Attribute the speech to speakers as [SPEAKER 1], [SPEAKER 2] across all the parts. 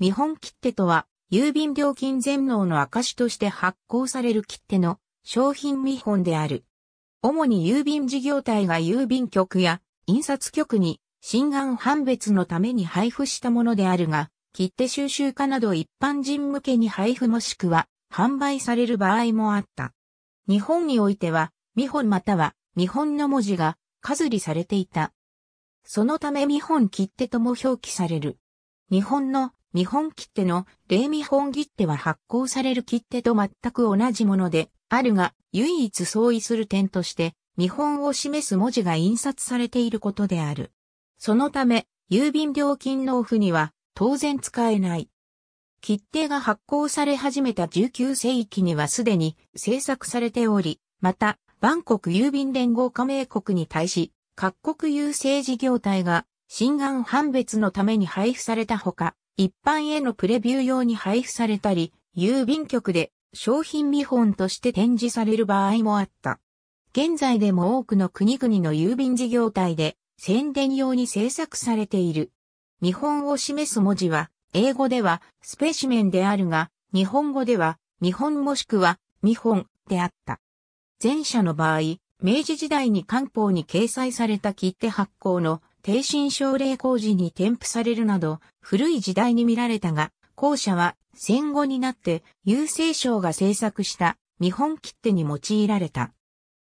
[SPEAKER 1] 見本切手とは、郵便料金全能の証として発行される切手の商品見本である。主に郵便事業体が郵便局や印刷局に新案判別のために配布したものであるが、切手収集家など一般人向けに配布もしくは販売される場合もあった。日本においては、見本または見本の文字が数理されていた。そのため見本切手とも表記される。日本の日本切手の霊見本切手は発行される切手と全く同じものであるが、唯一相違する点として、見本を示す文字が印刷されていることである。そのため、郵便料金納付には当然使えない。切手が発行され始めた19世紀にはすでに制作されており、また、万国郵便連合加盟国に対し、各国郵政事業体が、新案判別のために配布されたほか、一般へのプレビュー用に配布されたり、郵便局で商品見本として展示される場合もあった。現在でも多くの国々の郵便事業体で宣伝用に制作されている。見本を示す文字は、英語ではスペシメンであるが、日本語では見本もしくは見本であった。前者の場合、明治時代に官報に掲載された切手発行の低身奨励工事に添付されるなど、古い時代に見られたが、後者は戦後になって郵政省が制作した日本切手に用いられた。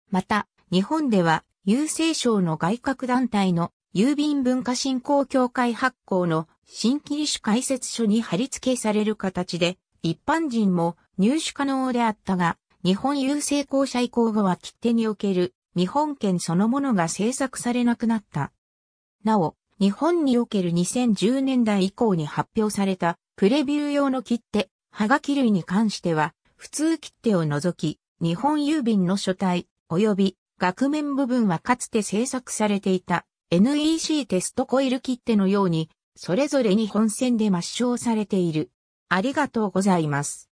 [SPEAKER 1] また、日本では郵政省の外郭団体の郵便文化振興協会発行の新規理主解説書に貼り付けされる形で、一般人も入手可能であったが、日本郵政公社移行後は切手における日本圏そのものが制作されなくなった。なお、日本における2010年代以降に発表されたプレビュー用の切手、はがき類に関しては、普通切手を除き、日本郵便の書体、及び額面部分はかつて制作されていた NEC テストコイル切手のように、それぞれに本線で抹消されている。ありがとうございます。